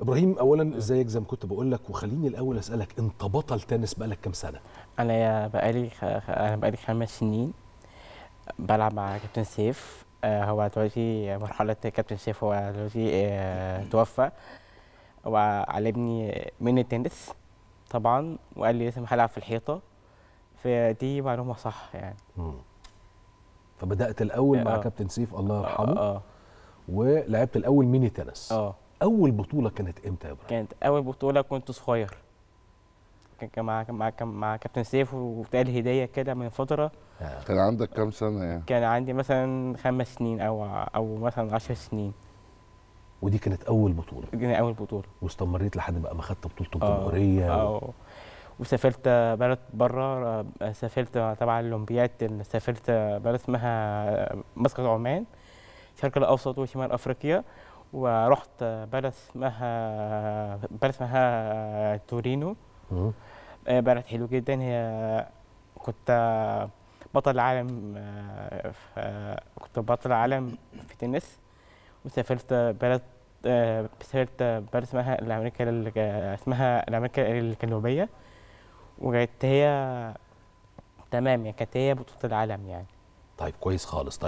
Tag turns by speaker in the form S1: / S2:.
S1: ابراهيم اولا ازيك زي ما كنت بقول لك وخليني الاول اسالك انت بطل تنس بقالك كام
S2: سنه انا بقالي خ... انا بقالي خمس سنين بلعب مع كابتن سيف آه، هو دلوقتي مرحله كابتن سيف هو دلوقتي آه، توفى وعلمني من التنس طبعا وقال لي لازم هلعب في الحيطه فدي معلومه صح يعني مم.
S1: فبدات الاول آه. مع كابتن سيف الله يرحمه آه. ولعبت الاول ميني تنس اه اول بطوله كانت
S2: امتى يا ابراهيم كانت اول بطوله كنت صغير كان مع مع مع كابتن سيف وتقال هديه كده من فتره آه. كان عندك كام سنه يعني كان عندي مثلا خمس سنين او او مثلا 10 سنين ودي كانت اول بطوله دي كانت اول بطوله واستمريت لحد بقى ما خدت بطوله آه. الجمهوريه اه و... وسافرت بلد بره سافرت تبع الاولمبياد سافرت بلد اسمها مسقط عمان الشرق الاوسط وشمال افريقيا ورحت بلد اسمها بلد اسمها تورينو آه، بلد حلو جدا هي كنت بطل العالم آه، آه، كنت بطل العالم في تنس وسافرت بلد سافرت بلد اسمها الامريكا اسمها الامريكا الجنوبيه وكانت هي تمام يعني كانت هي بطوله العالم يعني
S1: طيب كويس خالص طيب